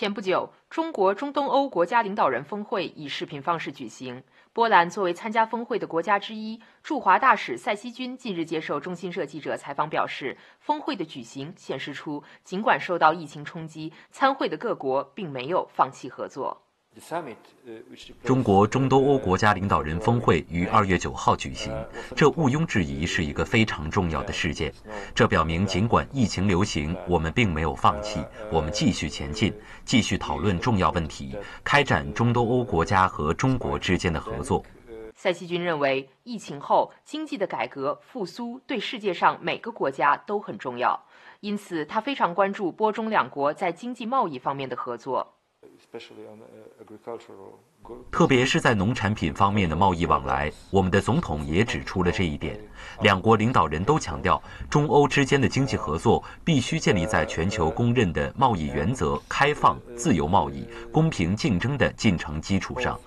前不久，中国中东欧国家领导人峰会以视频方式举行。波兰作为参加峰会的国家之一，驻华大使塞西军近日接受中新社记者采访表示，峰会的举行显示出，尽管受到疫情冲击，参会的各国并没有放弃合作。中国中东欧国家领导人峰会于二月九号举行，这毋庸置疑是一个非常重要的事件。这表明，尽管疫情流行，我们并没有放弃，我们继续前进，继续讨论重要问题，开展中东欧国家和中国之间的合作。塞西军认为，疫情后经济的改革复苏对世界上每个国家都很重要，因此他非常关注波中两国在经济贸易方面的合作。特别是在农产品方面的贸易往来，我们的总统也指出了这一点。两国领导人都强调，中欧之间的经济合作必须建立在全球公认的贸易原则——开放、自由贸易、公平竞争的进程基础上。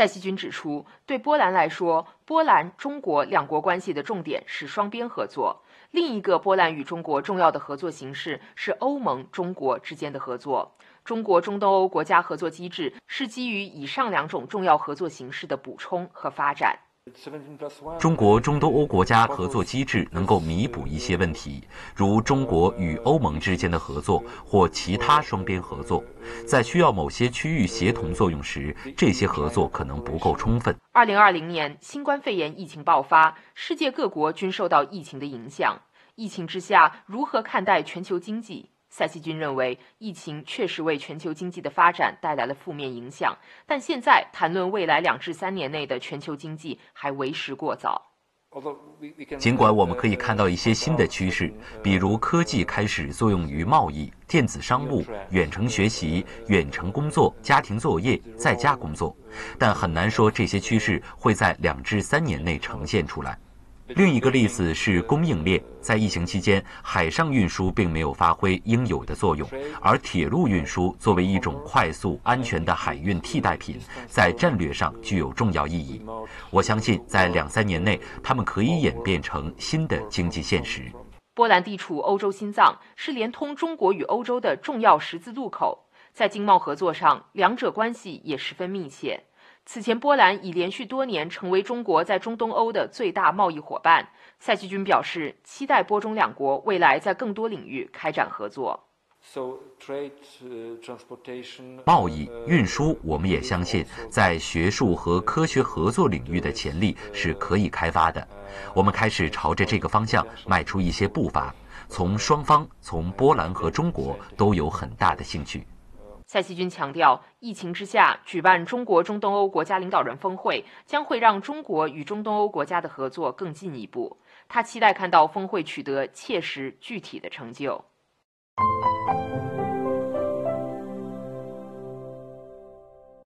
塞西军指出，对波兰来说，波兰中国两国关系的重点是双边合作。另一个波兰与中国重要的合作形式是欧盟中国之间的合作。中国中东欧国家合作机制是基于以上两种重要合作形式的补充和发展。中国中东欧国家合作机制能够弥补一些问题，如中国与欧盟之间的合作或其他双边合作，在需要某些区域协同作用时，这些合作可能不够充分。二零二零年新冠肺炎疫情爆发，世界各国均受到疫情的影响。疫情之下，如何看待全球经济？塞西军认为，疫情确实为全球经济的发展带来了负面影响，但现在谈论未来两至三年内的全球经济还为时过早。尽管我们可以看到一些新的趋势，比如科技开始作用于贸易、电子商务、远程学习、远程工作、家庭作业、在家工作，但很难说这些趋势会在两至三年内呈现出来。另一个例子是供应链，在疫情期间，海上运输并没有发挥应有的作用，而铁路运输作为一种快速、安全的海运替代品，在战略上具有重要意义。我相信，在两三年内，他们可以演变成新的经济现实。波兰地处欧洲心脏，是连通中国与欧洲的重要十字路口，在经贸合作上，两者关系也十分密切。此前，波兰已连续多年成为中国在中东欧的最大贸易伙伴。赛奇军表示，期待波中两国未来在更多领域开展合作。贸易、运输，我们也相信，在学术和科学合作领域的潜力是可以开发的。我们开始朝着这个方向迈出一些步伐。从双方，从波兰和中国都有很大的兴趣。蔡希军强调，疫情之下举办中国中东欧国家领导人峰会，将会让中国与中东欧国家的合作更进一步。他期待看到峰会取得切实具体的成就。